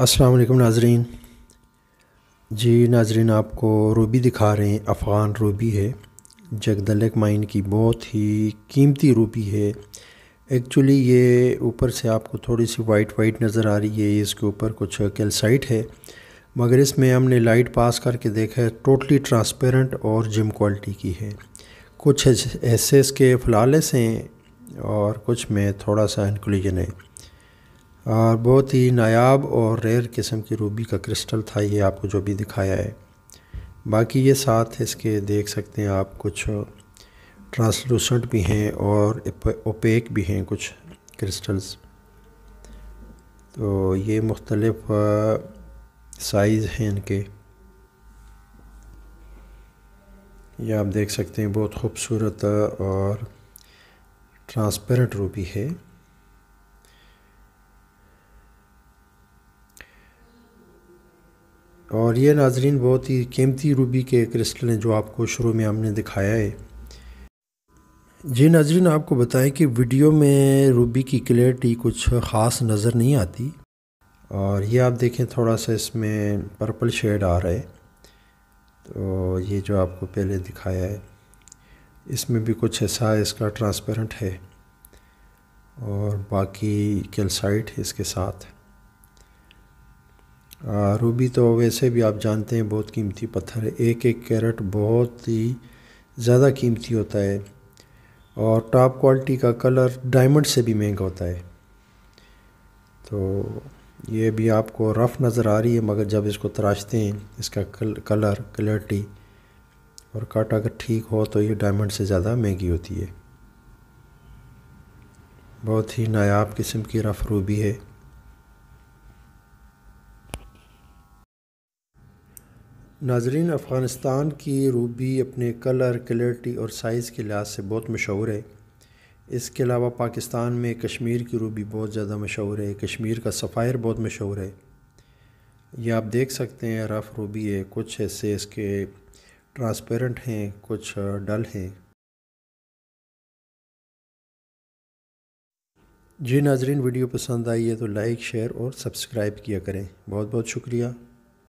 अस्सलाम वालेकुम नाजरीन जी नाजरीन आपको रूबी दिखा रहे हैं अफ़गान रूबी है जगदलक माइन की बहुत ही कीमती रूबी है एक्चुअली ये ऊपर से आपको थोड़ी सी वाइट वाइट नज़र आ रही है इसके ऊपर कुछ कैल्साइट है मगर इसमें हमने लाइट पास करके देखा है टोटली ट्रांसपेरेंट और जिम क्वालिटी की है कुछ ऐसे इसके फलालस हैं और कुछ में थोड़ा सा इंक्लूजन है और बहुत ही नायाब और रेयर किस्म की रूबी का क्रिस्टल था ये आपको जो भी दिखाया है बाकी ये साथ इसके देख सकते हैं आप कुछ ट्रांसलूसेंट भी हैं और ओपेक भी हैं कुछ क्रिस्टल्स तो ये मुख्तलफ़ साइज़ हैं इनके ये आप देख सकते हैं बहुत खूबसूरत और ट्रांसपेरेंट रूबी है और ये नाजरीन बहुत ही कीमती रूबी के क्रिस्टल हैं जो आपको शुरू में हमने दिखाया है जी नाजरीन आपको बताएं कि वीडियो में रूबी की क्लियरिटी कुछ ख़ास नज़र नहीं आती और ये आप देखें थोड़ा सा इसमें पर्पल शेड आ रहा है तो ये जो आपको पहले दिखाया है इसमें भी कुछ ऐसा इसका ट्रांसपेरेंट है और बाकी कैलसाइट इसके साथ हाँ, रूबी तो वैसे भी आप जानते हैं बहुत कीमती पत्थर है एक एक कैरेट बहुत ही ज़्यादा कीमती होता है और टॉप क्वालिटी का कलर डायमंड से भी महंगा होता है तो ये भी आपको रफ़ नज़र आ रही है मगर जब इसको तराशते हैं इसका कल, कलर क्लैरिटी और काट अगर ठीक हो तो ये डायमंड से ज़्यादा महंगी होती है बहुत ही नायाब किस्म की रफ़ रूबी है नाजरीन अफ़गानिस्तान की रूबी अपने कलर क्लैरिटी और साइज़ के लिहाज से बहुत मशहूर है इसके अलावा पाकिस्तान में कश्मीर की रूबी बहुत ज़्यादा मशहूर है कश्मीर का सफ़ायर बहुत मशहूर है यह आप देख सकते हैं रफ़ रूबी है कुछ हिस्से इसके ट्रांसपेरेंट हैं कुछ डल हैं जी नाजरीन वीडियो पसंद आई है तो लाइक शेयर और सब्सक्राइब किया करें बहुत बहुत शुक्रिया